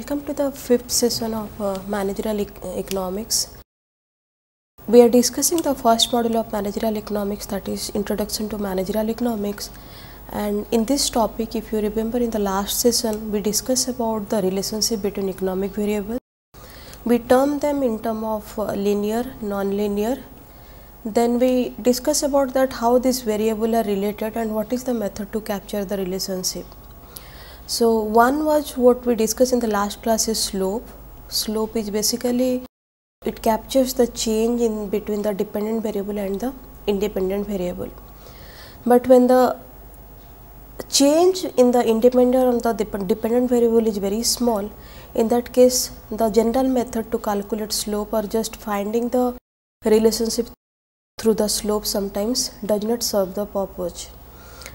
Welcome to the fifth session of uh, Managerial e Economics. We are discussing the first module of Managerial Economics that is Introduction to Managerial Economics and in this topic if you remember in the last session we discussed about the relationship between economic variables. We term them in term of uh, linear, non-linear. Then we discuss about that how these variables are related and what is the method to capture the relationship. So, one was what we discussed in the last class is slope. Slope is basically it captures the change in between the dependent variable and the independent variable. But when the change in the independent or the dependent variable is very small, in that case the general method to calculate slope or just finding the relationship through the slope sometimes does not serve the purpose.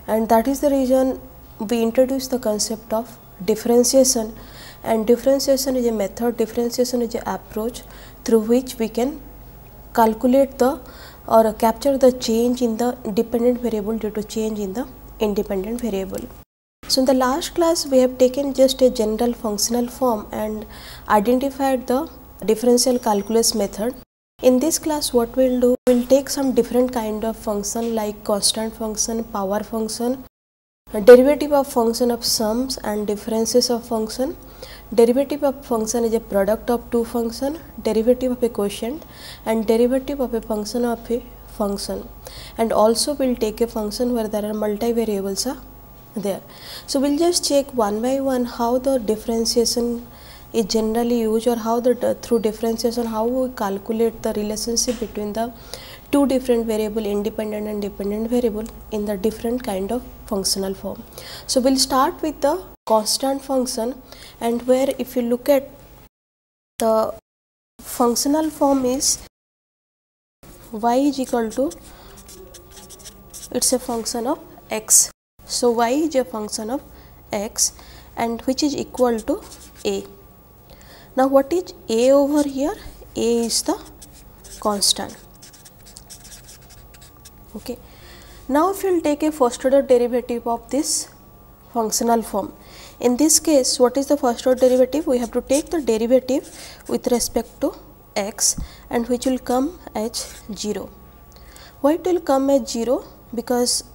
And that is the reason we introduce the concept of differentiation and differentiation is a method, differentiation is an approach through which we can calculate the or capture the change in the dependent variable due to change in the independent variable. So, in the last class we have taken just a general functional form and identified the differential calculus method. In this class what we will do, we will take some different kind of function like constant function, power function derivative of function of sums and differences of function. Derivative of function is a product of two function, derivative of a quotient and derivative of a function of a function. And also we'll take a function where there are multivariables are ah, there. So we'll just check one by one how the differentiation is generally used or how the through differentiation how we calculate the relationship between the two different variable independent and dependent variable in the different kind of functional form. So we'll start with the constant function and where if you look at the functional form is y is equal to it's a function of x. So y is a function of x and which is equal to a. Now what is a over here? a is the constant Okay. Now, if you will take a first order derivative of this functional form, in this case what is the first order derivative? We have to take the derivative with respect to x and which will come as 0. Why it will come as 0? Because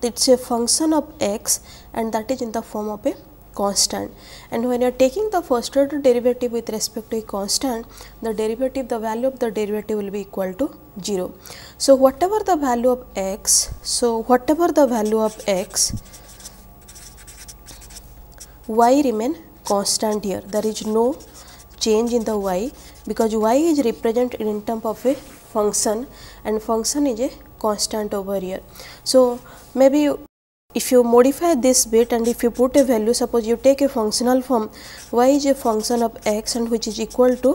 it is a function of x and that is in the form of a constant and when you are taking the first order derivative with respect to a constant the derivative the value of the derivative will be equal to 0. So, whatever the value of x so whatever the value of x y remain constant here there is no change in the y because y is represented in terms of a function and function is a constant over here. So, maybe if you modify this bit and if you put a value suppose you take a functional form y is a function of x and which is equal to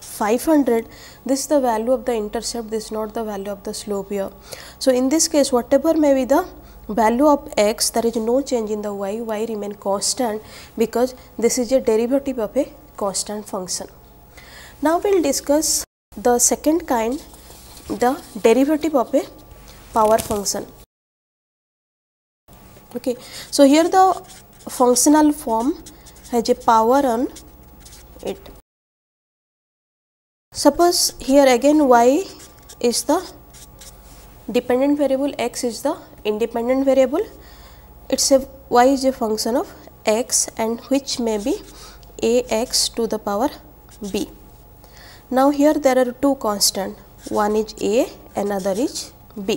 500 this is the value of the intercept this is not the value of the slope here. So, in this case whatever may be the value of x there is no change in the y, y remain constant because this is a derivative of a constant function. Now, we will discuss the second kind the derivative of a power function okay so here the functional form has a power on it suppose here again y is the dependent variable x is the independent variable it's a y is a function of x and which may be ax to the power b now here there are two constant one is a another is b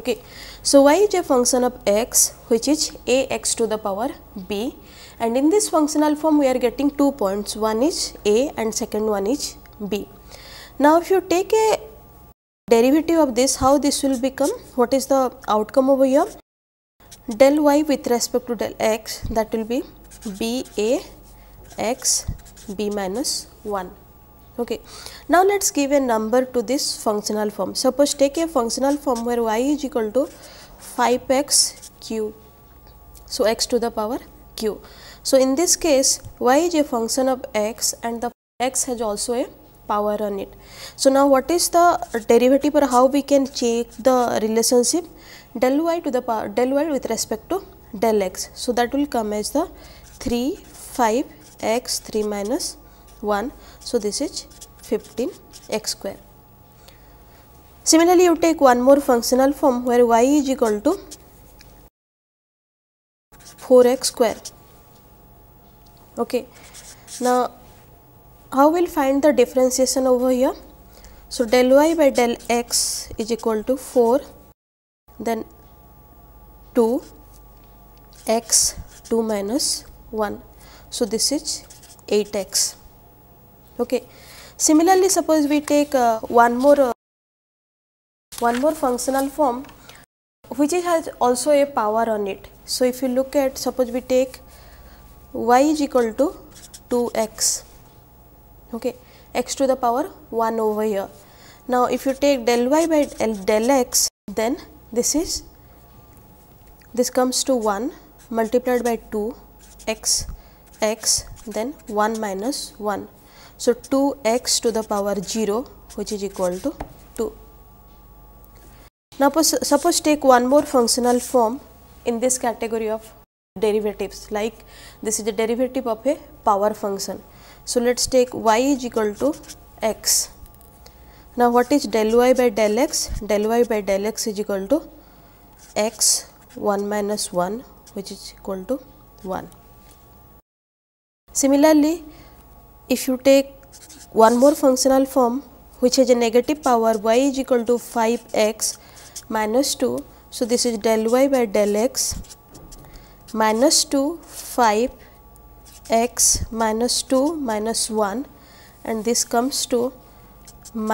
okay so, y is a function of x which is ax to the power b and in this functional form we are getting two points one is a and second one is b. Now, if you take a derivative of this how this will become what is the outcome over here del y with respect to del x that will be b a x b minus 1 okay now let's give a number to this functional form suppose take a functional form where y is equal to 5x q so x to the power q so in this case y is a function of x and the x has also a power on it so now what is the derivative or how we can check the relationship del y to the power del y with respect to del x so that will come as the 3 5 x 3 minus 1. So, this is 15 x square. Similarly, you take one more functional form where y is equal to 4 x square. Okay. Now, how we will find the differentiation over here? So, del y by del x is equal to 4 then 2 x 2 minus 1. So, this is 8 x okay similarly suppose we take uh, one more uh, one more functional form which has also a power on it so if you look at suppose we take y is equal to 2x okay x to the power 1 over here now if you take del y by del, del x then this is this comes to 1 multiplied by 2 x x then 1 minus 1 So 2x to the power 0 which is equal to 2. Now suppose take one more functional form in this category of derivatives like this is the derivative of a power function. So let us take y is equal to x. Now what is del y by del x? Del y by del x is equal to x 1 minus 1 which is equal to 1. Similarly, if you take one more functional form which has a negative power y is equal to 5x minus 2. So, this is del y by del x minus 2 5 x minus 2 minus 1 and this comes to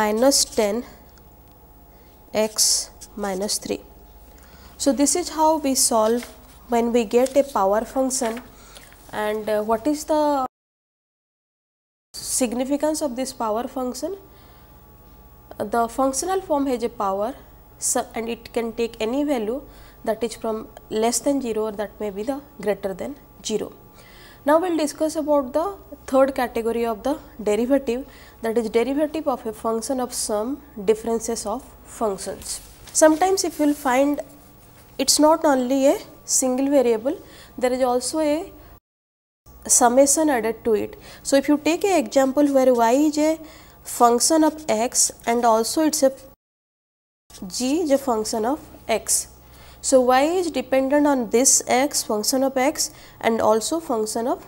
minus 10 x minus 3. So, this is how we solve when we get a power function and uh, what is the significance of this power function the functional form has a power and it can take any value that is from less than 0 or that may be the greater than 0. Now, we will discuss about the third category of the derivative that is derivative of a function of some differences of functions. Sometimes if you will find it is not only a single variable, there is also a summation added to it. So, if you take an example where y is a function of x and also it is a g is a function of x. So, y is dependent on this x function of x and also function of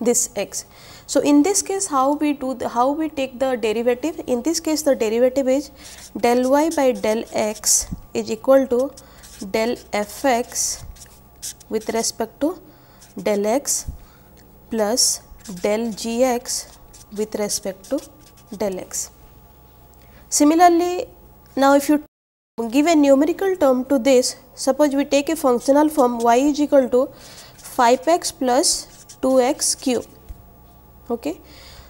this x. So, in this case how we do the, how we take the derivative in this case the derivative is del y by del x is equal to del f x with respect to del x plus del gx with respect to del x. Similarly, now if you give a numerical term to this, suppose we take a functional form y is equal to 5x plus 2x cube. Okay.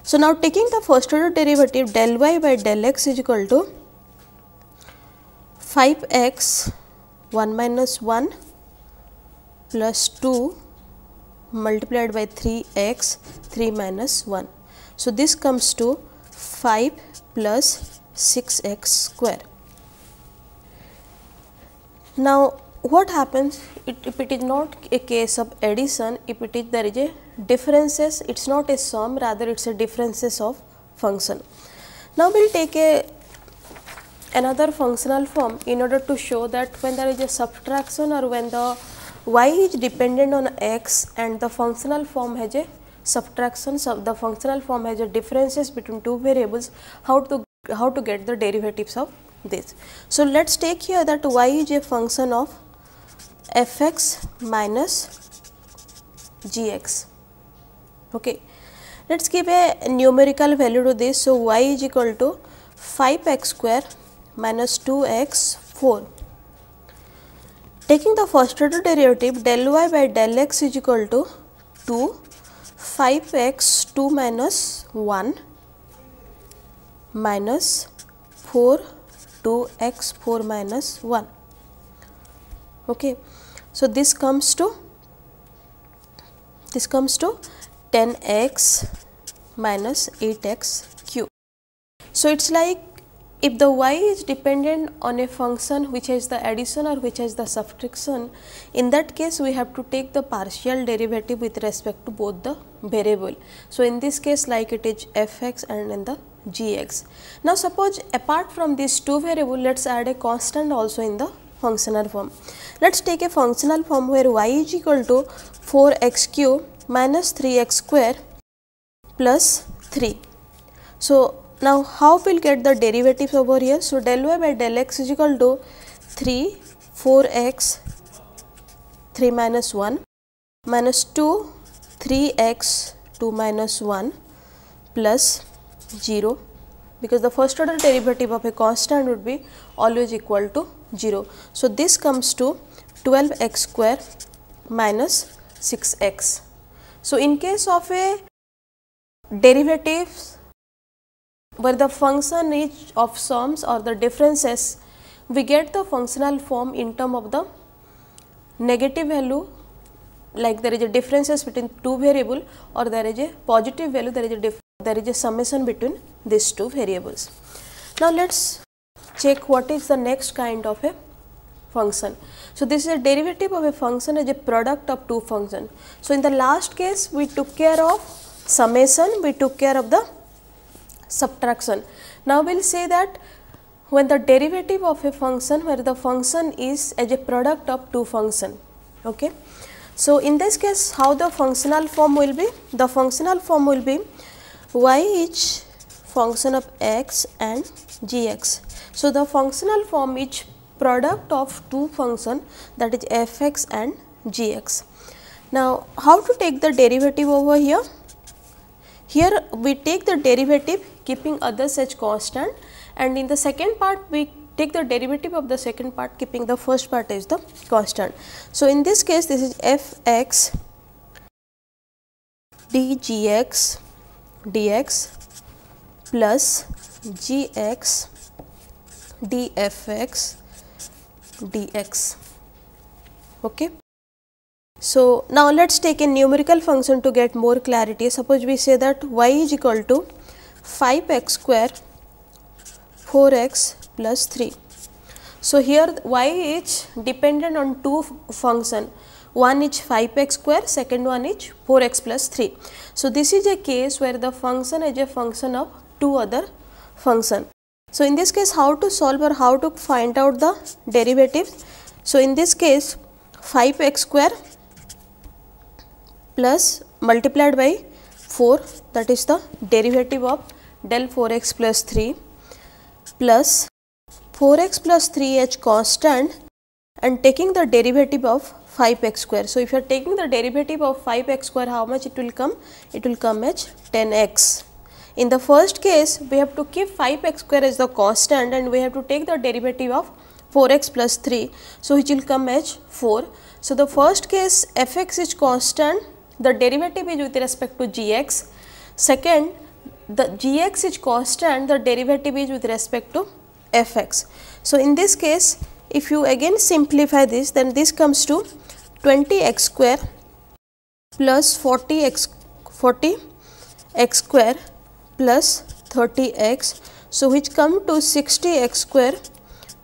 So, now taking the first order derivative del y by del x is equal to 5x 1 minus 1 plus 2 multiplied by 3x 3 minus 1. So, this comes to 5 plus 6x square. Now, what happens it, if it is not a case of addition, if it is there is a differences, it is not a sum rather it is a differences of function. Now, we will take a another functional form in order to show that when there is a subtraction or when the y is dependent on x and the functional form has a subtraction so the functional form has a differences between two variables how to how to get the derivatives of this so let's take here that y is a function of fx minus gx okay let's give a numerical value to this so y is equal to 5x square minus 2x 4 Taking the first order derivative del y by del x is equal to 2 5x 2 minus 1 minus 4 2x 4 minus 1. Okay. So, this comes to this comes to 10x minus 8x cube. So, it is like if the y is dependent on a function which has the addition or which has the subtraction, in that case we have to take the partial derivative with respect to both the variable. So, in this case like it is fx and in the gx. Now, suppose apart from these two variable, let us add a constant also in the functional form. Let us take a functional form where y is equal to 4x cube minus 3x square plus 3. So, now how we'll get the derivatives over here? So del y by del x is equal to 3 4 x 3 minus 1 minus 2 3 x 2 minus 1 plus 0 because the first order derivative of a constant would be always equal to 0. So this comes to 12 x square minus 6 x. So in case of a derivatives where the function is of sums or the differences, we get the functional form in term of the negative value like there is a differences between two variable or there is a positive value there is a there is a summation between these two variables. Now, let us check what is the next kind of a function. So, this is a derivative of a function as a product of two function. So, in the last case we took care of summation, we took care of the subtraction. Now, we will say that when the derivative of a function where the function is as a product of two function. Okay. So, in this case how the functional form will be? The functional form will be y is function of x and gx. So, the functional form is product of two function that is fx and gx. Now, how to take the derivative over here? Here we take the derivative keeping others as constant and in the second part we take the derivative of the second part keeping the first part as the constant. So, in this case this is f x d g x dx plus g x d f x dx. Okay. So, now let us take a numerical function to get more clarity. Suppose we say that y is equal to 5x square 4x plus 3. So, here y is dependent on two function, one is 5x square, second one is 4x plus 3. So, this is a case where the function is a function of two other function. So, in this case how to solve or how to find out the derivative. So, in this case 5x square plus multiplied by 4 that is the derivative of del 4x plus 3 plus 4x plus 3h constant and taking the derivative of 5x square. So, if you are taking the derivative of 5x square how much it will come? It will come as 10x. In the first case we have to keep 5x square as the constant and we have to take the derivative of 4x plus 3. So, which will come as 4. So, the first case fx is constant the derivative is with respect to gx. Second the gx is constant the derivative is with respect to fx. So, in this case if you again simplify this then this comes to 20 x square plus 40 x 40 x square plus 30 x. So, which come to 60 x square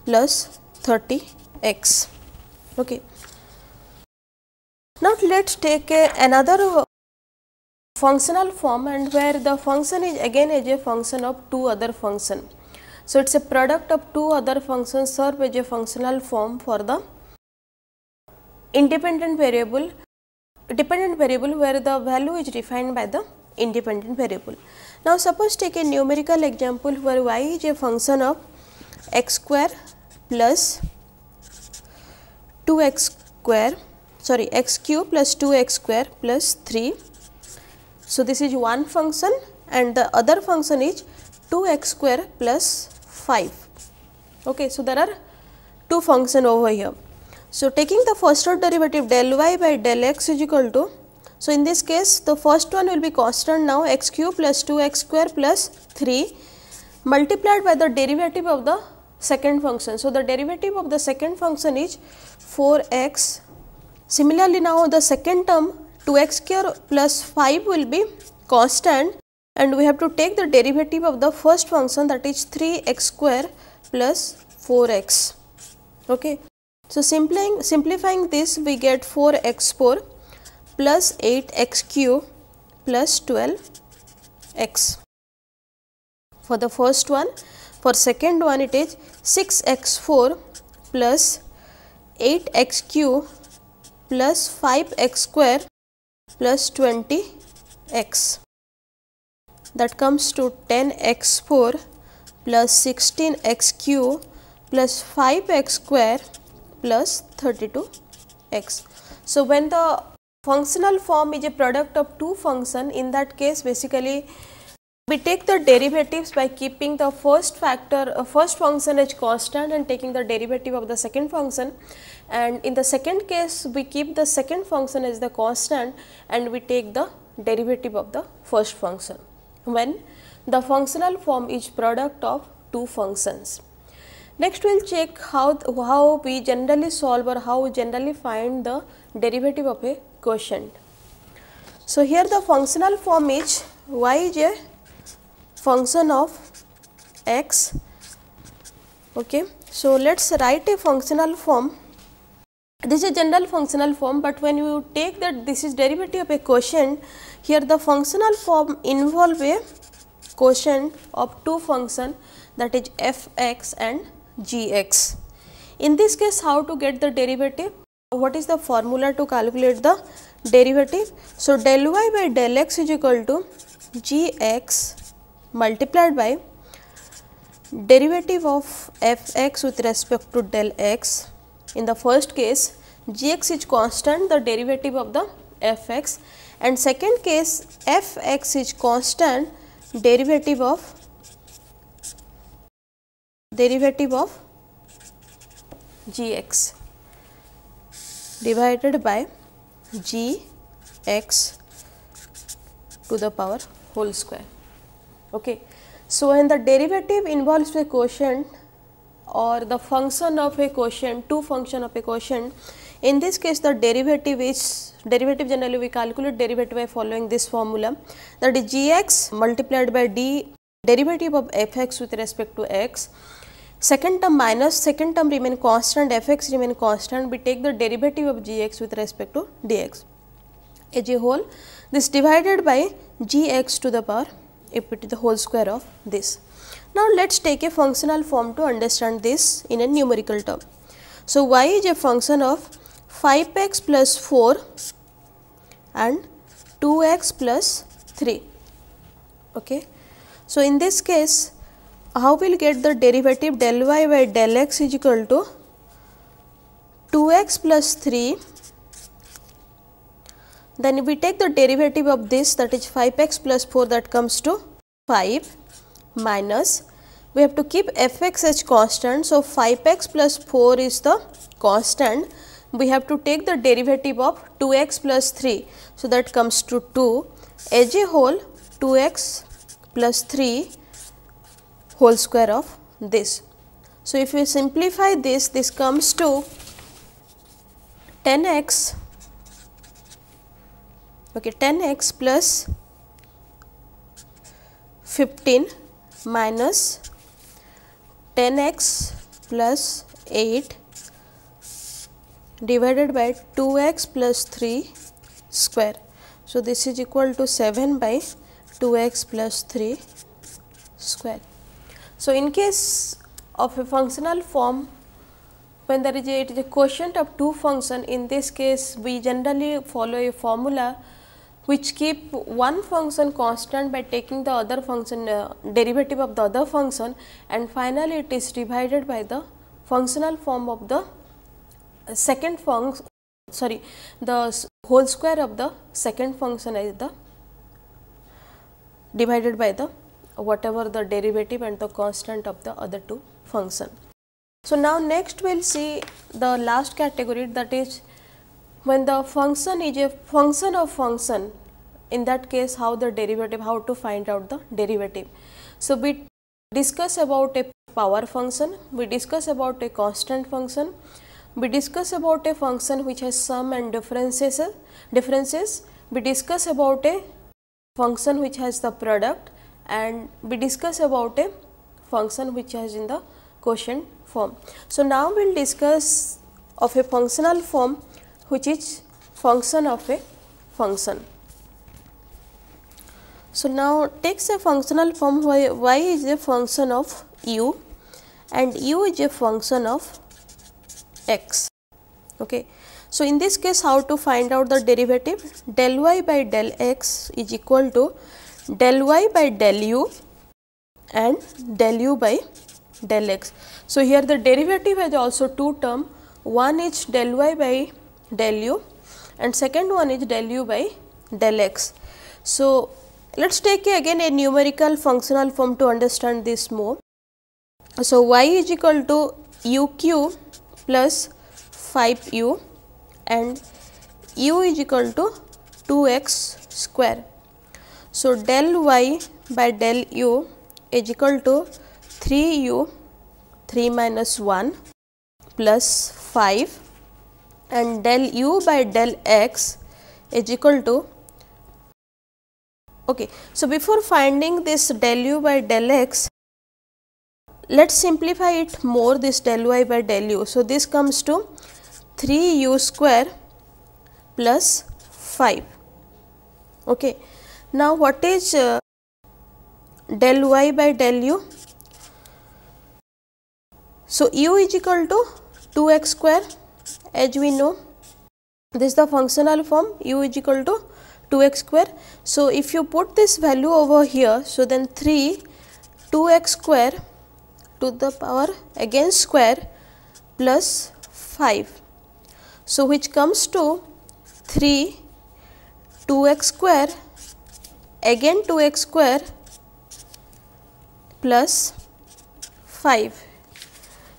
plus 30 x. Okay. Now, let us take a, another functional form and where the function is again as a function of two other function. So, it is a product of two other functions serve as a functional form for the independent variable, dependent variable where the value is defined by the independent variable. Now, suppose take a numerical example where y is a function of x square plus 2 x square sorry x cube plus 2 x square plus 3 so, this is one function and the other function is 2x square plus 5. Okay, so, there are two function over here. So, taking the first order derivative del y by del x is equal to, so in this case the first one will be constant now x cube plus 2 x square plus 3 multiplied by the derivative of the second function. So, the derivative of the second function is 4 x. Similarly, now the second term 2x square plus 5 will be constant and we have to take the derivative of the first function that is 3x square plus 4x. Okay. So, simplifying, simplifying this we get 4x4 plus 8x cube plus 12x for the first one. For second one it is 6x4 plus 8x cube plus 5x square plus 20x that comes to 10x4 plus 16x3 cube 5 5x square plus 32x. So, when the functional form is a product of two function in that case basically we take the derivatives by keeping the first factor, uh, first function as constant and taking the derivative of the second function and in the second case we keep the second function as the constant and we take the derivative of the first function when the functional form is product of two functions. Next we will check how, how we generally solve or how we generally find the derivative of a quotient. So, here the functional form is y is a function of x okay so let's write a functional form this is general functional form but when you take that this is derivative of a quotient here the functional form involve a quotient of two function that is f x and g x. In this case how to get the derivative? What is the formula to calculate the derivative? So, del y by del x is equal to g x multiplied by derivative of f x with respect to del x. In the first case, g x is constant the derivative of the f x and second case f x is constant derivative of derivative of g x divided by g x to the power whole square. Okay. So, when the derivative involves a quotient or the function of a quotient, two function of a quotient, in this case the derivative is derivative generally we calculate derivative by following this formula that is gx multiplied by d derivative of fx with respect to x second term minus second term remain constant fx remain constant we take the derivative of gx with respect to dx as a whole this divided by gx to the power if it is the whole square of this. Now, let us take a functional form to understand this in a numerical term. So, y is a function of 5x plus 4 and 2x plus 3. Okay. So, in this case, how we will get the derivative del y by del x is equal to 2x plus 3 then if we take the derivative of this that is 5x plus 4 that comes to 5 minus we have to keep fx as constant. So, 5x plus 4 is the constant. We have to take the derivative of 2x plus 3. So, that comes to 2 as a whole 2x plus 3 whole square of this. So, if we simplify this, this comes to 10x okay 10x plus 15 minus 10x plus 8 divided by 2x plus 3 square. So, this is equal to 7 by 2x plus 3 square. So, in case of a functional form when there is a, it is a quotient of two function in this case we generally follow a formula which keep one function constant by taking the other function uh, derivative of the other function and finally, it is divided by the functional form of the uh, second function sorry the whole square of the second function is the divided by the whatever the derivative and the constant of the other two function. So, now next we will see the last category that is when the function is a function of function in that case how the derivative how to find out the derivative. So, we discuss about a power function, we discuss about a constant function, we discuss about a function which has sum and differences, differences. we discuss about a function which has the product and we discuss about a function which has in the quotient form. So, now we will discuss of a functional form which is function of a function. So, now takes a functional form y, y is a function of u and u is a function of x. Okay. So, in this case how to find out the derivative del y by del x is equal to del y by del u and del u by del x. So, here the derivative has also two term one is del y by del u and second one is del u by del x. So, let us take a again a numerical functional form to understand this more. So, y is equal to u q plus 5 u and u is equal to 2 x square. So, del y by del u is equal to 3 u 3 minus 1 plus 5 and del u by del x is equal to okay. So, before finding this del u by del x let us simplify it more this del y by del u. So, this comes to 3 u square plus 5. Okay. Now, what is uh, del y by del u? So, u is equal to 2 x square as we know this is the functional form u is equal to 2x square. So, if you put this value over here, so then 3 2x square to the power again square plus 5. So, which comes to 3 2x square again 2x square plus 5.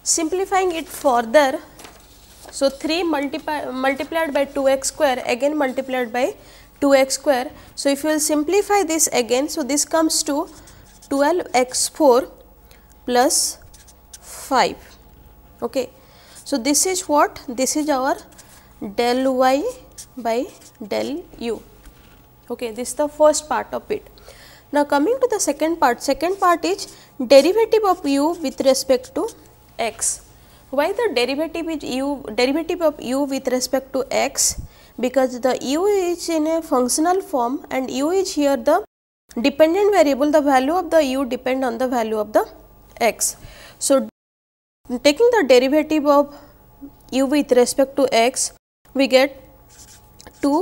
Simplifying it further, so, 3 multiplied by 2x square again multiplied by 2x square. So, if you will simplify this again, so this comes to 12x4 plus 5. Okay. So, this is what? This is our del y by del u. Okay, this is the first part of it. Now, coming to the second part, second part is derivative of u with respect to x. Why the derivative is u derivative of u with respect to x? Because the u is in a functional form and u is here the dependent variable the value of the u depend on the value of the x. So, taking the derivative of u with respect to x we get 2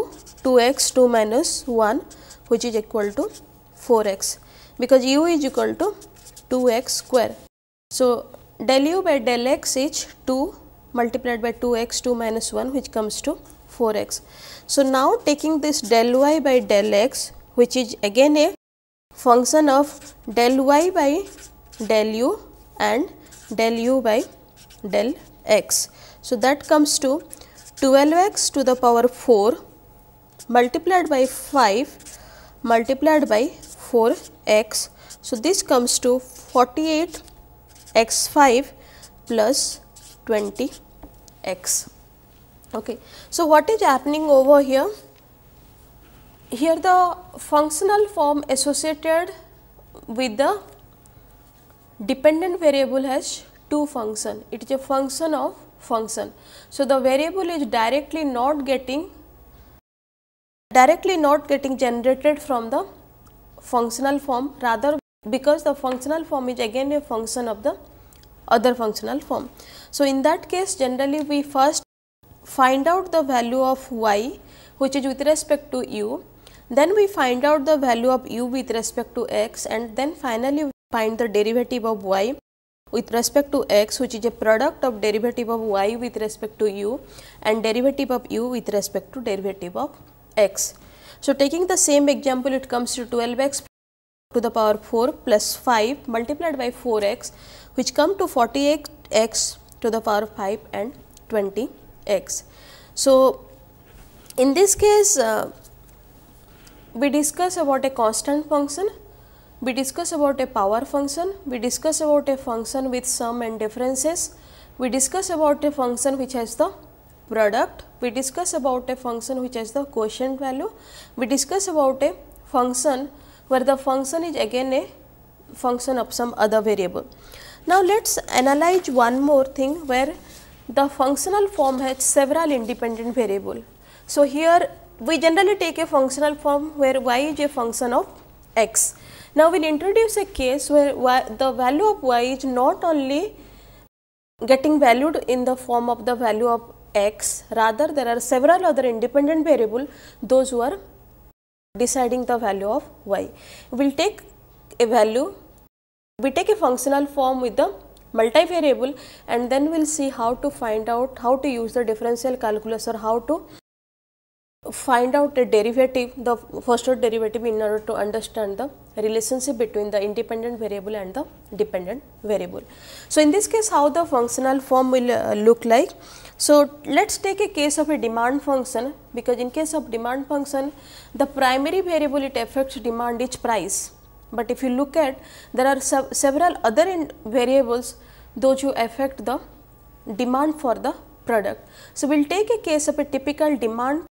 2x 2 minus 1 which is equal to 4x because u is equal to 2x square. So, del u by del x is 2 multiplied by 2x 2 minus 1 which comes to 4x. So, now taking this del y by del x which is again a function of del y by del u and del u by del x. So, that comes to 12x to the power 4 multiplied by 5 multiplied by 4x. So, this comes to 48 x 5 plus 20 x. Okay. So, what is happening over here? Here the functional form associated with the dependent variable has two function. It is a function of function. So, the variable is directly not getting directly not getting generated from the functional form rather because the functional form is again a function of the other functional form. So, in that case generally we first find out the value of y which is with respect to u, then we find out the value of u with respect to x and then finally find the derivative of y with respect to x which is a product of derivative of y with respect to u and derivative of u with respect to derivative of x. So, taking the same example it comes to 12 x to the power 4 plus 5 multiplied by 4x which come to 48x to the power 5 and 20x. So, in this case uh, we discuss about a constant function, we discuss about a power function, we discuss about a function with sum and differences, we discuss about a function which has the product, we discuss about a function which has the quotient value, we discuss about a function where the function is again a function of some other variable. Now, let us analyze one more thing where the functional form has several independent variable. So, here we generally take a functional form where y is a function of x. Now, we will introduce a case where y, the value of y is not only getting valued in the form of the value of x rather there are several other independent variable those are deciding the value of y. We will take a value, we take a functional form with the multivariable and then we will see how to find out how to use the differential calculus or how to find out the derivative, the first order derivative in order to understand the relationship between the independent variable and the dependent variable. So, in this case how the functional form will uh, look like? So, let us take a case of a demand function because in case of demand function the primary variable it affects demand is price, but if you look at there are several other variables those who affect the demand for the product. So, we will take a case of a typical demand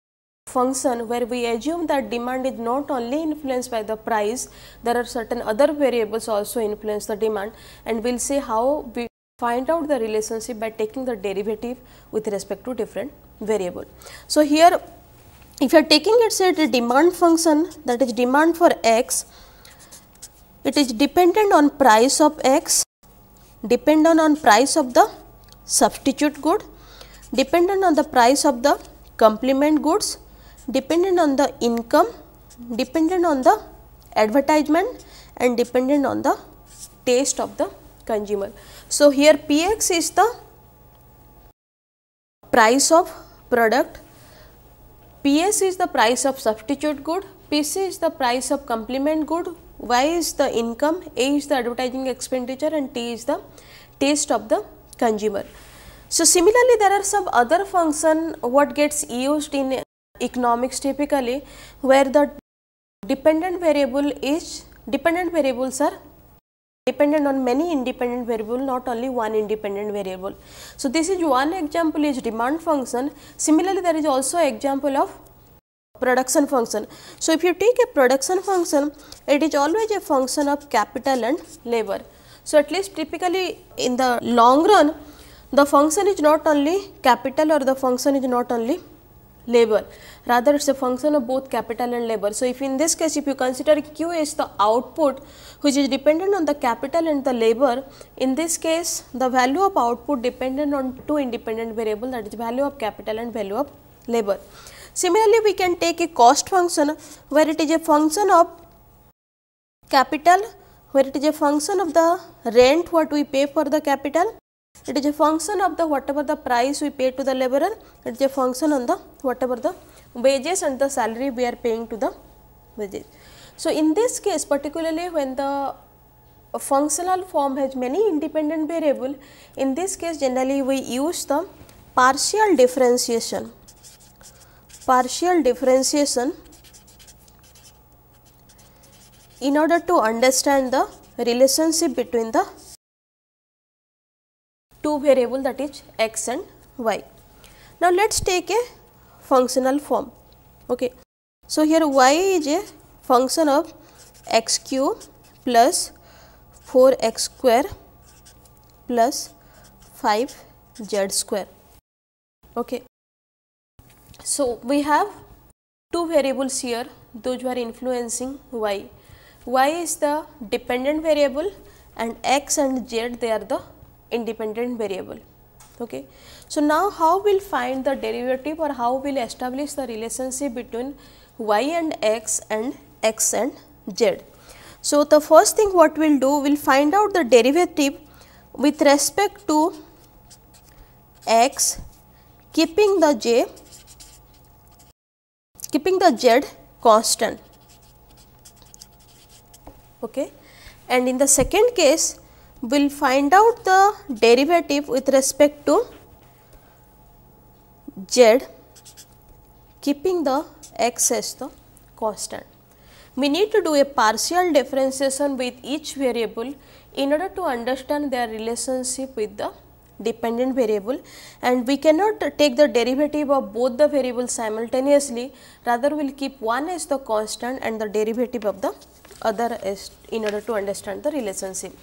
function where we assume that demand is not only influenced by the price, there are certain other variables also influence the demand and we will see how we find out the relationship by taking the derivative with respect to different variable. So, here if you are taking it say the demand function that is demand for x, it is dependent on price of x, dependent on price of the substitute good, dependent on the price of the complement goods, dependent on the income, dependent on the advertisement and dependent on the taste of the consumer. So, here Px is the price of product, Ps is the price of substitute good, Pc is the price of complement good, Y is the income, A is the advertising expenditure and T is the taste of the consumer. So, similarly there are some other function what gets used in economics typically where the dependent variable is dependent variables are dependent on many independent variable not only one independent variable. So, this is one example is demand function similarly there is also example of production function. So, if you take a production function it is always a function of capital and labor. So, at least typically in the long run the function is not only capital or the function is not only labor rather it's a function of both capital and labor. So, if in this case if you consider Q is the output which is dependent on the capital and the labor in this case the value of output dependent on two independent variable that is value of capital and value of labor. Similarly, we can take a cost function where it is a function of capital where it is a function of the rent what we pay for the capital it is a function of the whatever the price we pay to the laborer, it is a function on the whatever the wages and the salary we are paying to the wages. So, in this case particularly when the functional form has many independent variable, in this case generally we use the partial differentiation, partial differentiation in order to understand the relationship between the two variable that is x and y. Now, let us take a functional form. Okay. So, here y is a function of x cube plus 4 x square plus 5 z square. Okay. So, we have two variables here those are influencing y. y is the dependent variable and x and z they are the independent variable. Okay. So, now how we will find the derivative or how we will establish the relationship between y and x and x and z. So, the first thing what we will do, we will find out the derivative with respect to x keeping the j, keeping the z constant. Okay. And in the second case, we will find out the derivative with respect to z keeping the x as the constant. We need to do a partial differentiation with each variable in order to understand their relationship with the dependent variable and we cannot take the derivative of both the variables simultaneously rather we will keep one as the constant and the derivative of the other as in order to understand the relationship.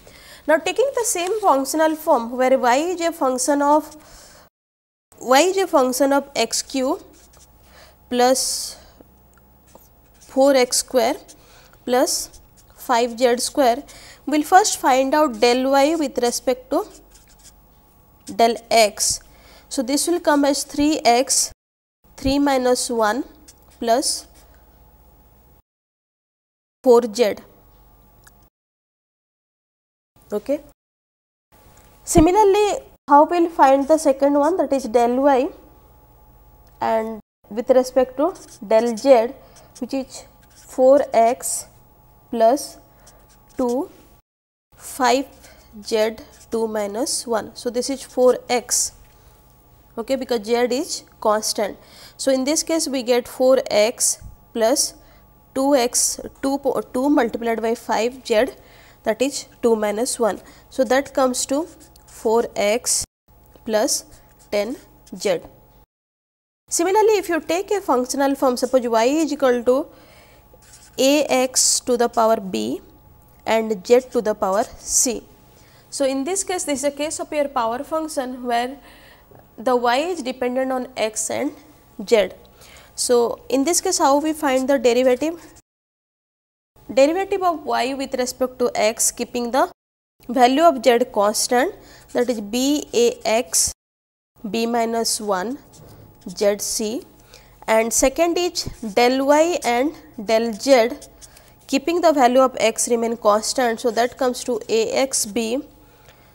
Now, taking the same functional form where y is a function of y is a function of x cube plus 4 x square plus 5 z square, we will first find out del y with respect to del x. So, this will come as 3 x 3 minus 1 plus 4 z okay. Similarly, how we will find the second one that is del y and with respect to del z which is 4 x plus 2 5 z 2 minus 1. So, this is 4 x okay, because z is constant. So, in this case we get 4 x plus 2 x 2, 2 multiplied by 5 z that is 2 minus 1. So, that comes to 4x plus 10z. Similarly, if you take a functional form, suppose y is equal to ax to the power b and z to the power c. So, in this case, this is a case of your power function where the y is dependent on x and z. So, in this case, how we find the derivative? derivative of y with respect to x keeping the value of z constant that is b a x b minus 1 z c and second is del y and del z keeping the value of x remain constant. So, that comes to a x b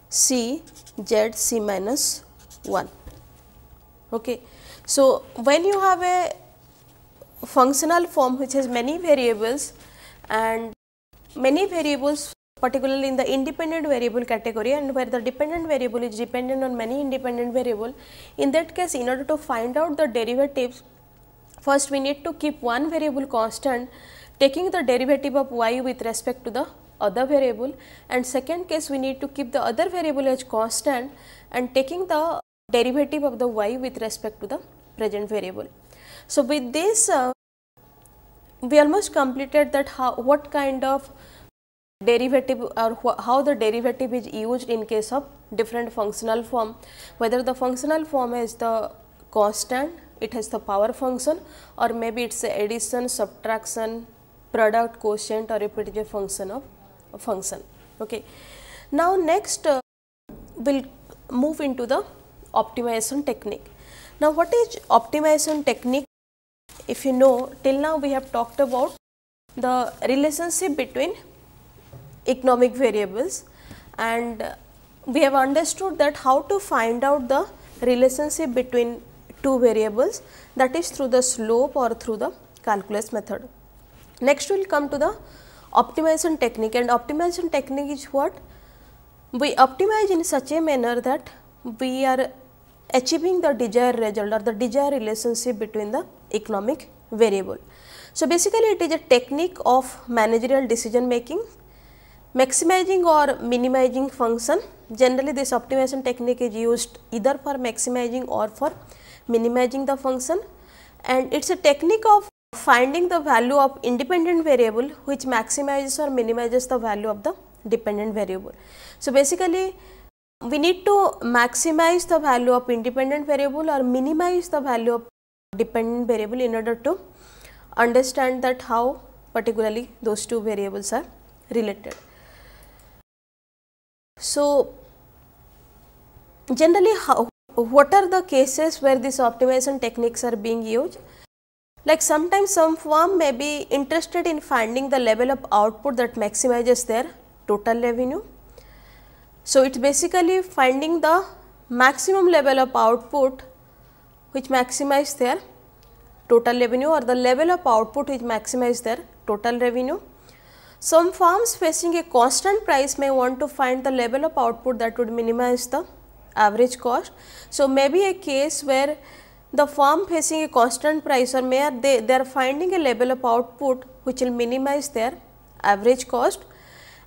c z c minus 1. Okay. So, when you have a functional form which has many variables and many variables particularly in the independent variable category and where the dependent variable is dependent on many independent variable. In that case in order to find out the derivatives first we need to keep one variable constant taking the derivative of y with respect to the other variable and second case we need to keep the other variable as constant and taking the derivative of the y with respect to the present variable. So, with this uh, we almost completed that how what kind of derivative or how the derivative is used in case of different functional form whether the functional form is the constant it has the power function or maybe it's a addition subtraction product quotient or if it is a function of a function okay now next uh, we'll move into the optimization technique now what is optimization technique if you know till now we have talked about the relationship between economic variables and we have understood that how to find out the relationship between two variables that is through the slope or through the calculus method. Next we will come to the optimization technique and optimization technique is what? We optimize in such a manner that we are achieving the desired result or the desired relationship between the economic variable. So, basically it is a technique of managerial decision making, maximizing or minimizing function. Generally this optimization technique is used either for maximizing or for minimizing the function and it is a technique of finding the value of independent variable which maximizes or minimizes the value of the dependent variable. So, basically we need to maximize the value of independent variable or minimize the value of dependent variable in order to understand that how particularly those two variables are related. So, generally how what are the cases where these optimization techniques are being used? Like sometimes some firm may be interested in finding the level of output that maximizes their total revenue so, it's basically finding the maximum level of output which maximize their total revenue or the level of output which maximize their total revenue. Some firms facing a constant price may want to find the level of output that would minimize the average cost. So, maybe a case where the firm facing a constant price or may they, they are finding a level of output which will minimize their average cost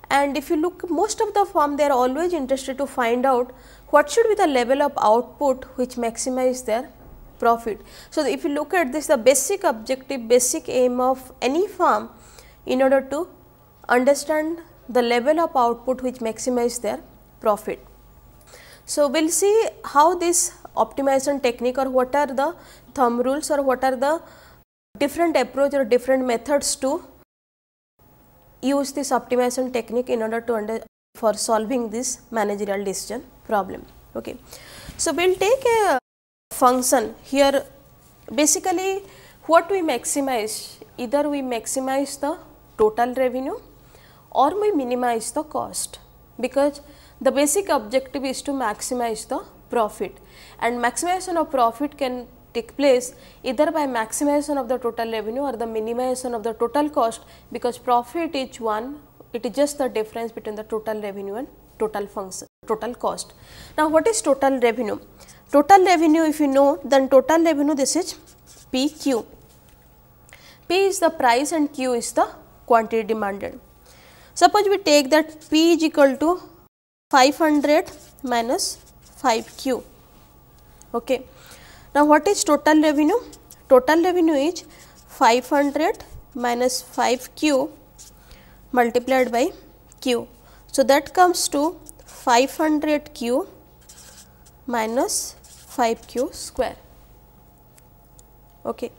and if you look most of the firm they are always interested to find out what should be the level of output which maximize their profit. So, if you look at this the basic objective basic aim of any firm in order to understand the level of output which maximize their profit. So, we will see how this optimization technique or what are the thumb rules or what are the different approach or different methods to use this optimization technique in order to under for solving this managerial decision problem. Okay. So, we will take a function here basically what we maximize either we maximize the total revenue or we minimize the cost because the basic objective is to maximize the profit and maximization of profit can take place either by maximization of the total revenue or the minimization of the total cost because profit is one it is just the difference between the total revenue and total function total cost. Now, what is total revenue? Total revenue if you know then total revenue this is PQ. P is the price and Q is the quantity demanded. Suppose we take that P is equal to 500 minus 5Q. Okay. Now, what is total revenue? Total revenue is 500 minus 5q multiplied by q. So, that comes to 500q minus 5q square. Okay.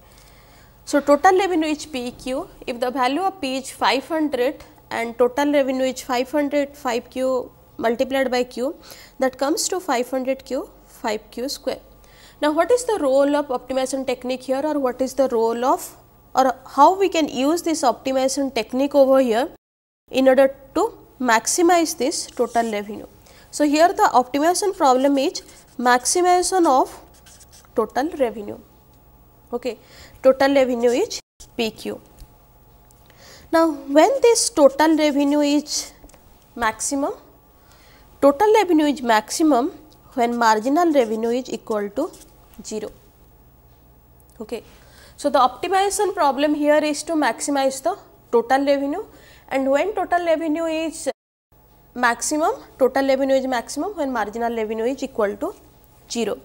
So, total revenue is PQ. If the value of P is 500 and total revenue is 500 5q multiplied by q that comes to 500q 5q square. Now, what is the role of optimization technique here or what is the role of or how we can use this optimization technique over here in order to maximize this total revenue. So, here the optimization problem is maximization of total revenue. Okay. Total revenue is PQ. Now, when this total revenue is maximum, total revenue is maximum, when marginal revenue is equal to 0. Okay. So, the optimization problem here is to maximize the total revenue and when total revenue is maximum, total revenue is maximum when marginal revenue is equal to 0.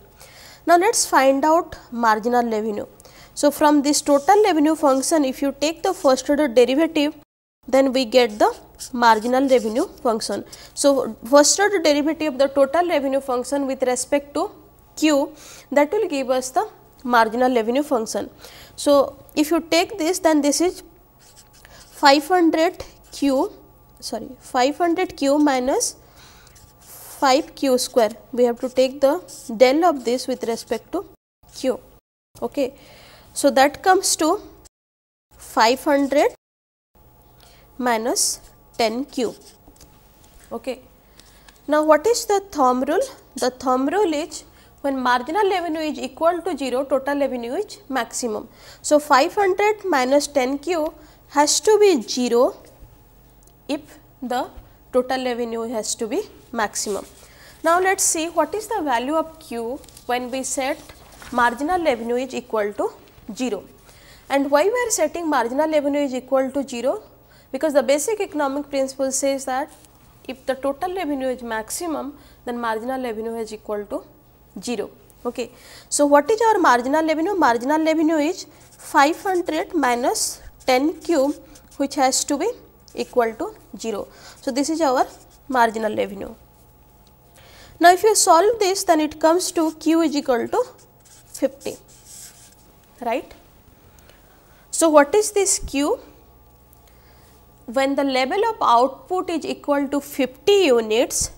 Now, let us find out marginal revenue. So, from this total revenue function if you take the first order derivative then we get the marginal revenue function. So, first order derivative of the total revenue function with respect to Q that will give us the marginal revenue function. So, if you take this then this is 500 Q sorry 500 Q minus 5 Q square we have to take the del of this with respect to Q. Okay. So, that comes to 500 minus 10 cube. Okay. Now, what is the thumb rule? The thumb rule is when marginal revenue is equal to 0, total revenue is maximum. So, 500 minus 10 Q has to be 0 if the total revenue has to be maximum. Now, let us see what is the value of Q when we set marginal revenue is equal to 0 and why we are setting marginal revenue is equal to 0 because the basic economic principle says that if the total revenue is maximum then marginal revenue is equal to 0. Okay. So, what is our marginal revenue? Marginal revenue is 500 minus 10 cube which has to be equal to 0. So, this is our marginal revenue. Now, if you solve this then it comes to q is equal to 50, right. So, what is this q? when the level of output is equal to 50 units,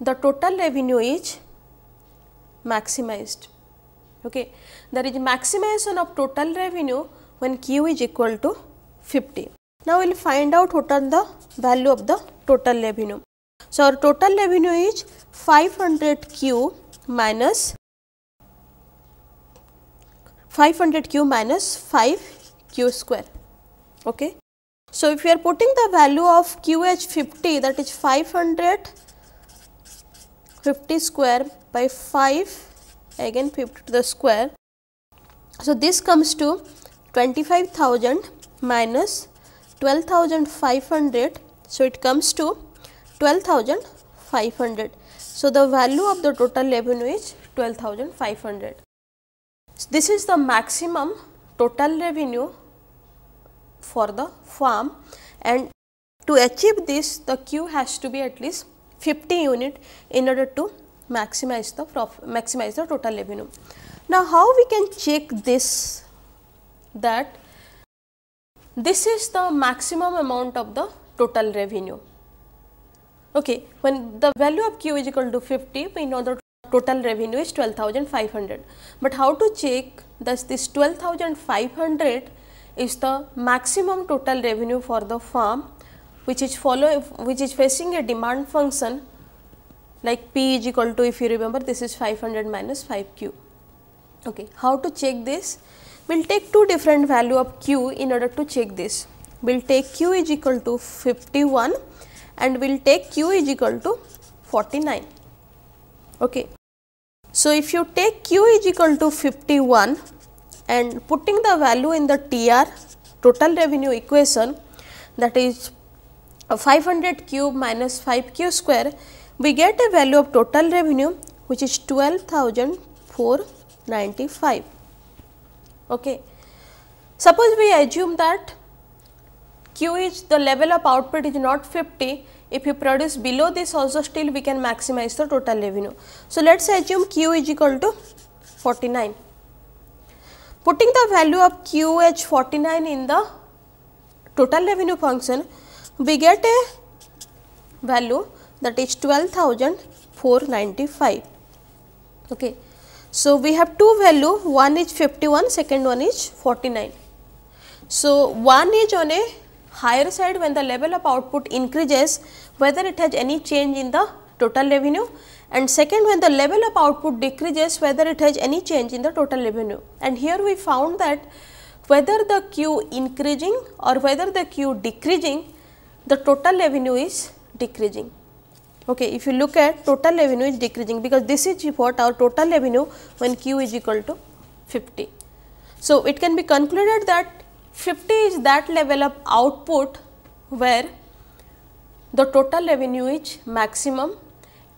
the total revenue is maximized. Okay. There is maximization of total revenue when Q is equal to 50. Now, we will find out what are the value of the total revenue. So, our total revenue is 500 Q minus 500 Q minus 5 Q square. Okay. So, if you are putting the value of QH50 that is 550 square by 5 again 50 to the square. So, this comes to 25,000 minus 12,500. So, it comes to 12,500. So, the value of the total revenue is 12,500. So, this is the maximum total revenue for the farm and to achieve this the Q has to be at least 50 unit in order to maximize the maximize the total revenue. Now, how we can check this that this is the maximum amount of the total revenue. Okay, when the value of Q is equal to 50, we know the total revenue is 12,500. But how to check that this 12,500 is the maximum total revenue for the firm which is following, which is facing a demand function like P is equal to if you remember this is 500 minus 5Q. Okay. How to check this? We will take two different value of Q in order to check this. We will take Q is equal to 51 and we will take Q is equal to 49. Okay. So, if you take Q is equal to 51 and putting the value in the TR total revenue equation that is 500 cube minus 5 q square we get a value of total revenue which is 12,495. Okay. Suppose we assume that Q is the level of output is not 50, if you produce below this also still we can maximize the total revenue. So, let us assume Q is equal to 49. Putting the value of QH49 in the total revenue function, we get a value that is 12,495. Okay. So, we have two value one is 51 second one is 49. So, one is on a higher side when the level of output increases whether it has any change in the total revenue and second when the level of output decreases whether it has any change in the total revenue. And here we found that whether the Q increasing or whether the Q decreasing the total revenue is decreasing. Okay, if you look at total revenue is decreasing because this is what our total revenue when Q is equal to 50. So, it can be concluded that 50 is that level of output where the total revenue is maximum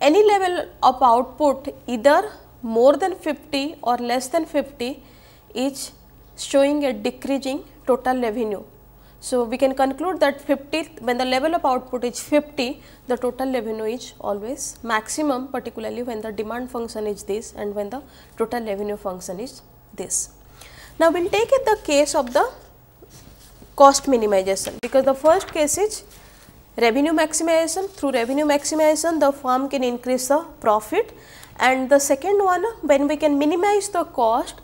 any level of output either more than 50 or less than 50 is showing a decreasing total revenue. So, we can conclude that 50 when the level of output is 50 the total revenue is always maximum particularly when the demand function is this and when the total revenue function is this. Now, we will take it the case of the cost minimization because the first case is revenue maximization through revenue maximization the firm can increase the profit and the second one when we can minimize the cost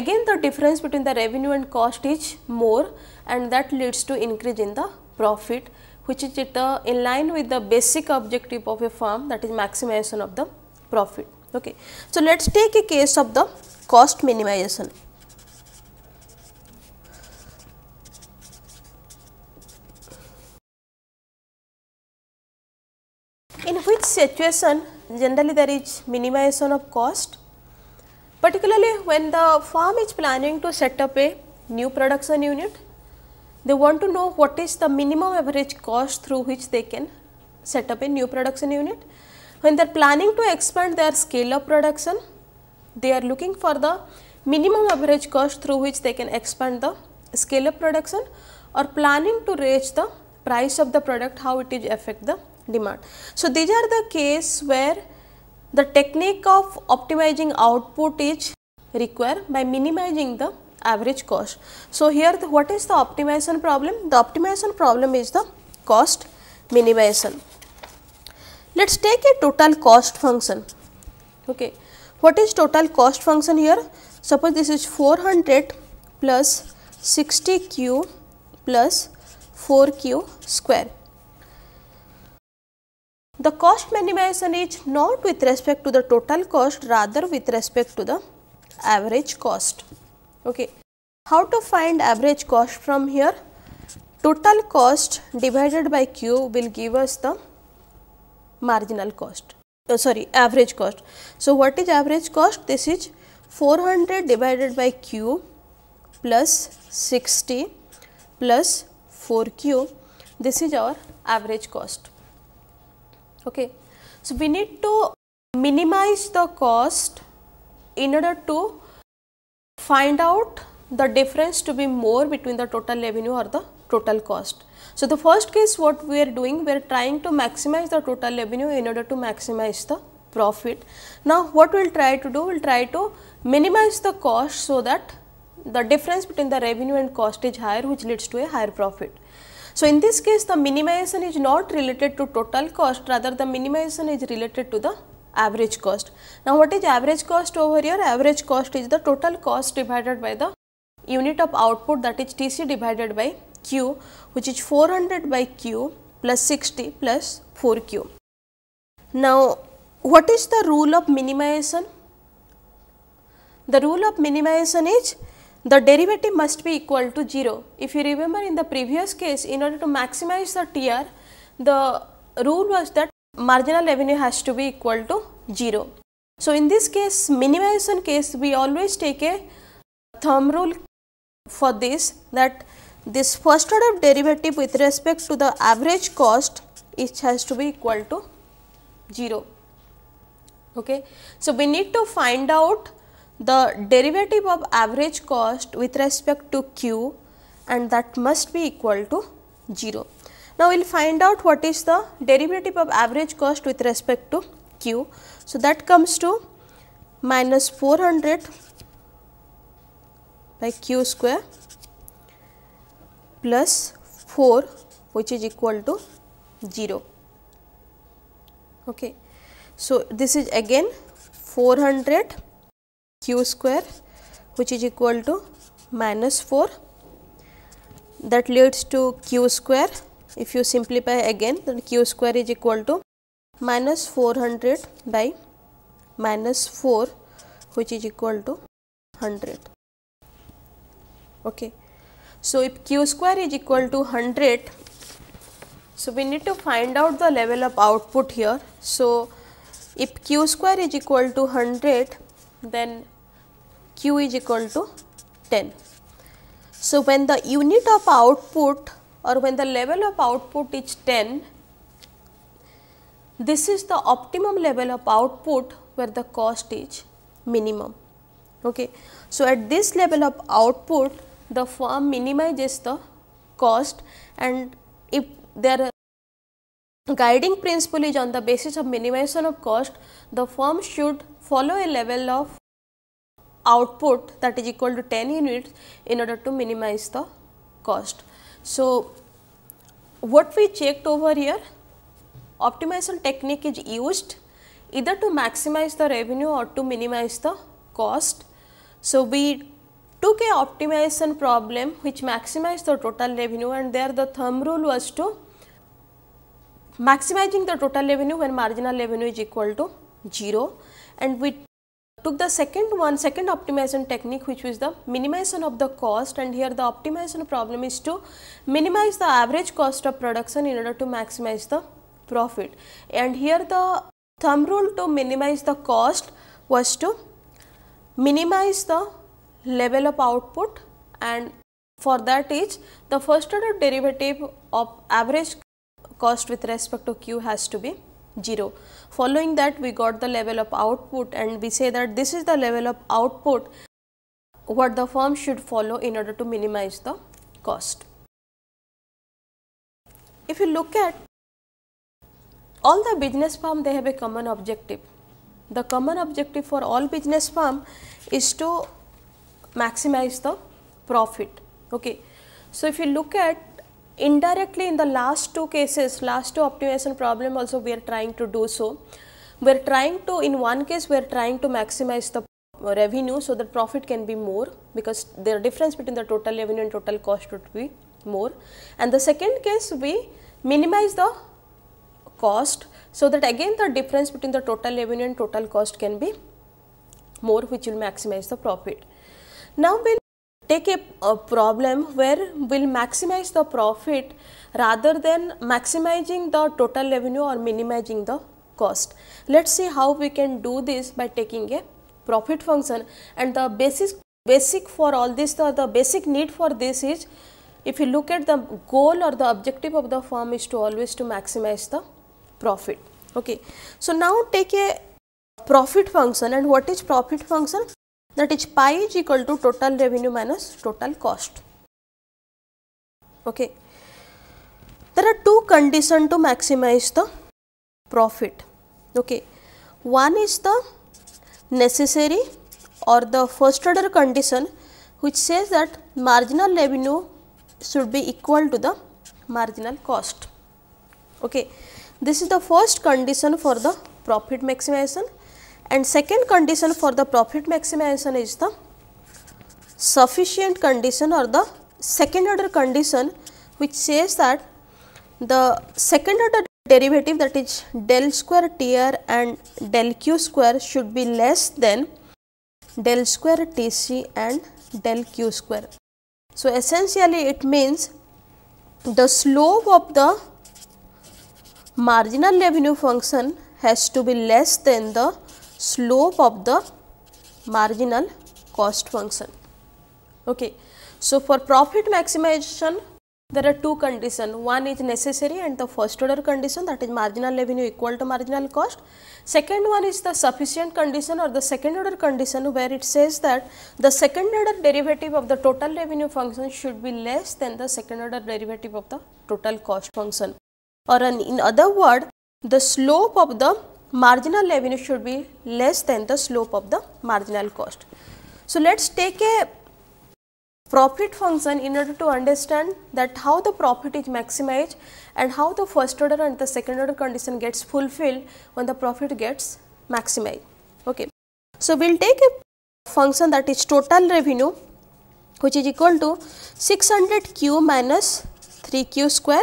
again the difference between the revenue and cost is more and that leads to increase in the profit which is in line with the basic objective of a firm that is maximization of the profit okay so let's take a case of the cost minimization In which situation generally there is minimization of cost, particularly when the firm is planning to set up a new production unit, they want to know what is the minimum average cost through which they can set up a new production unit. When they are planning to expand their scale of production, they are looking for the minimum average cost through which they can expand the scale of production or planning to raise the price of the product, how it is affect the demand. So, these are the case where the technique of optimizing output is required by minimizing the average cost. So, here the, what is the optimization problem? The optimization problem is the cost minimization. Let us take a total cost function. Okay. What is total cost function here? Suppose this is 400 plus 60q plus 4q square. The cost minimization is not with respect to the total cost rather with respect to the average cost. Okay. How to find average cost from here? Total cost divided by Q will give us the marginal cost, oh, sorry average cost. So, what is average cost? This is 400 divided by Q plus 60 plus 4Q. This is our average cost. Okay. So, we need to minimize the cost in order to find out the difference to be more between the total revenue or the total cost. So, the first case what we are doing, we are trying to maximize the total revenue in order to maximize the profit. Now, what we will try to do, we will try to minimize the cost so that the difference between the revenue and cost is higher which leads to a higher profit. So, in this case the minimization is not related to total cost rather the minimization is related to the average cost. Now, what is average cost over here? Average cost is the total cost divided by the unit of output that is TC divided by Q which is 400 by Q plus 60 plus 4Q. Now, what is the rule of minimization? The rule of minimization is the derivative must be equal to 0. If you remember in the previous case in order to maximize the TR the rule was that marginal revenue has to be equal to 0. So, in this case minimization case we always take a thumb rule for this that this first order derivative with respect to the average cost it has to be equal to 0. Okay. So, we need to find out the derivative of average cost with respect to Q and that must be equal to 0. Now, we will find out what is the derivative of average cost with respect to Q. So, that comes to minus 400 by Q square plus 4 which is equal to 0. Okay. So, this is again 400 q square which is equal to minus 4 that leads to q square if you simplify again then q square is equal to minus 400 by minus 4 which is equal to 100 okay so if q square is equal to 100 so we need to find out the level of output here so if q square is equal to 100 then Q is equal to 10. So, when the unit of output or when the level of output is 10, this is the optimum level of output where the cost is minimum. Okay. So, at this level of output, the firm minimizes the cost and if their guiding principle is on the basis of minimization of cost, the firm should follow a level of output that is equal to 10 units in order to minimize the cost. So, what we checked over here optimization technique is used either to maximize the revenue or to minimize the cost. So, we took a optimization problem which maximized the total revenue and there the thumb rule was to maximizing the total revenue when marginal revenue is equal to 0 and we took the second one, second optimization technique which is the minimization of the cost and here the optimization problem is to minimize the average cost of production in order to maximize the profit. And here the thumb rule to minimize the cost was to minimize the level of output and for that is the first order derivative of average cost with respect to q has to be 0. Following that we got the level of output and we say that this is the level of output what the firm should follow in order to minimize the cost. If you look at all the business firm they have a common objective. The common objective for all business firm is to maximize the profit. Okay. So, if you look at indirectly in the last two cases last two optimization problem also we are trying to do so we are trying to in one case we are trying to maximize the revenue so that profit can be more because the difference between the total revenue and total cost would be more and the second case we minimize the cost so that again the difference between the total revenue and total cost can be more which will maximize the profit now when take a, a, problem where we'll maximize the profit rather than maximizing the total revenue or minimizing the cost. Let's see how we can do this by taking a profit function and the basis basic for all this the, the basic need for this is if you look at the goal or the objective of the firm is to always to maximize the profit. Okay. So, now take a profit function and what is profit function? that is pi is equal to total revenue minus total cost. Okay. There are two conditions to maximize the profit. Okay. One is the necessary or the first order condition which says that marginal revenue should be equal to the marginal cost. Okay. This is the first condition for the profit maximization and second condition for the profit maximization is the sufficient condition or the second order condition which says that the second order derivative that is del square tr and del q square should be less than del square tc and del q square. So, essentially it means the slope of the marginal revenue function has to be less than the slope of the marginal cost function. Okay. So, for profit maximization there are two conditions one is necessary and the first order condition that is marginal revenue equal to marginal cost. Second one is the sufficient condition or the second order condition where it says that the second order derivative of the total revenue function should be less than the second order derivative of the total cost function or in other word the slope of the marginal revenue should be less than the slope of the marginal cost. So, let us take a profit function in order to understand that how the profit is maximized and how the first order and the second order condition gets fulfilled when the profit gets maximized. Okay. So, we will take a function that is total revenue which is equal to 600 q minus 3 q square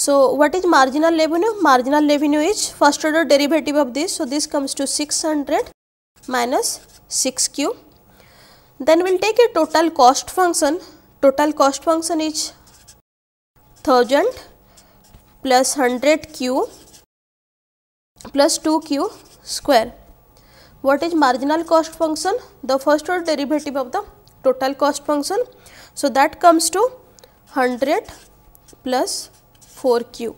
so what is marginal revenue? Marginal revenue is first order derivative of this. So this comes to 600 minus 6q. Then we'll take a total cost function. Total cost function is 1000 plus 100q plus 2q square. What is marginal cost function? The first order derivative of the total cost function. So that comes to 100 plus 4q.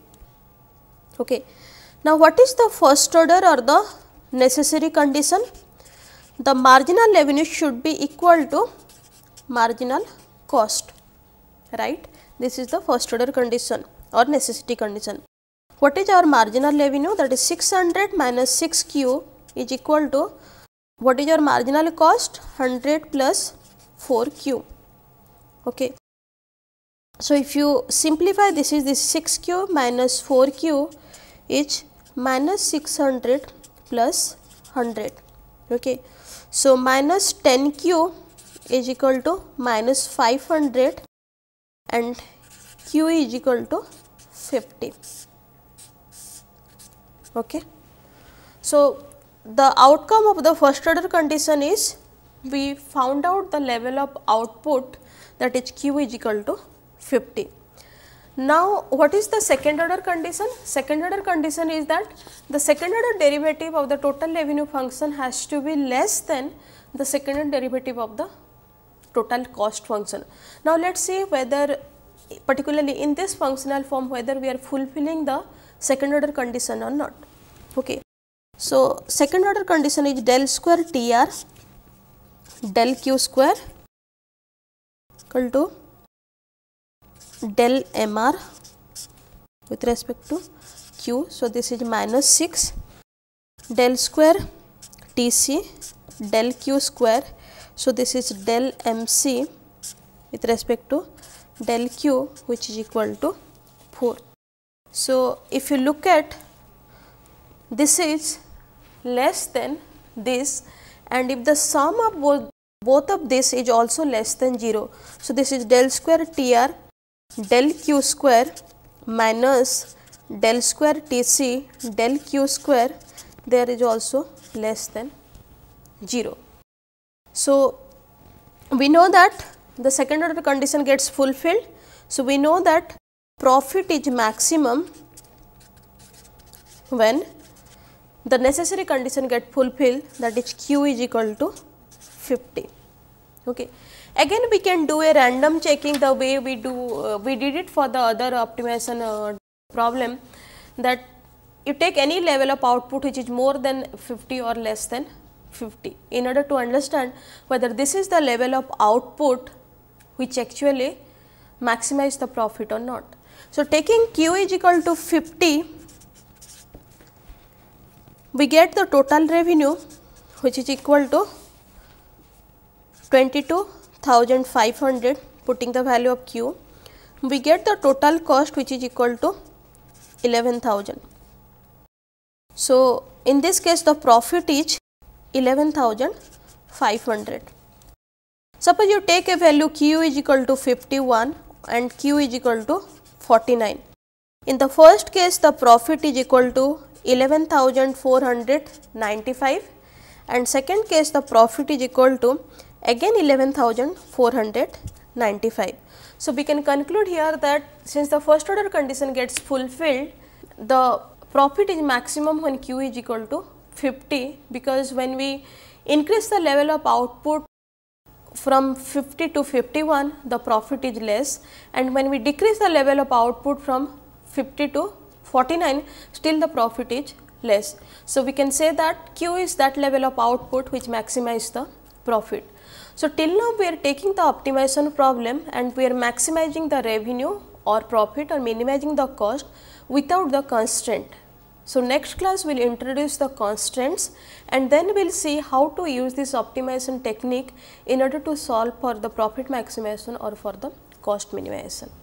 Okay. Now, what is the first order or the necessary condition? The marginal revenue should be equal to marginal cost, right. This is the first order condition or necessity condition. What is our marginal revenue? That is 600 minus 6q is equal to what is your marginal cost? 100 plus 4q. Okay. So, if you simplify this is this 6 q minus 4 q is minus 600 plus 100. Okay. So, minus 10 q is equal to minus 500 and q is equal to 50. Okay. So, the outcome of the first order condition is we found out the level of output that is q is equal to 50. Now, what is the second order condition? Second order condition is that the second order derivative of the total revenue function has to be less than the second order derivative of the total cost function. Now, let us see whether particularly in this functional form whether we are fulfilling the second order condition or not. Okay. So, second order condition is del square T r del q square equal to del mr with respect to q. So, this is minus 6 del square tc del q square. So, this is del mc with respect to del q which is equal to 4. So, if you look at this is less than this and if the sum of both both of this is also less than 0. So, this is del square T r del q square minus del square tc del q square there is also less than 0. So, we know that the second order condition gets fulfilled. So, we know that profit is maximum when the necessary condition get fulfilled that is q is equal to 50. Okay. Again we can do a random checking the way we do, uh, we did it for the other optimization uh, problem that you take any level of output which is more than 50 or less than 50 in order to understand whether this is the level of output which actually maximize the profit or not. So, taking Q is equal to 50, we get the total revenue which is equal to 22 1500 putting the value of q we get the total cost which is equal to 11000 so in this case the profit is 11500 suppose you take a value q is equal to 51 and q is equal to 49 in the first case the profit is equal to 11495 and second case the profit is equal to again 11495. So, we can conclude here that since the first order condition gets fulfilled, the profit is maximum when Q is equal to 50 because when we increase the level of output from 50 to 51 the profit is less and when we decrease the level of output from 50 to 49 still the profit is less. So, we can say that Q is that level of output which maximizes the profit. So, till now we are taking the optimization problem and we are maximizing the revenue or profit or minimizing the cost without the constraint. So, next class we will introduce the constraints and then we will see how to use this optimization technique in order to solve for the profit maximization or for the cost minimization.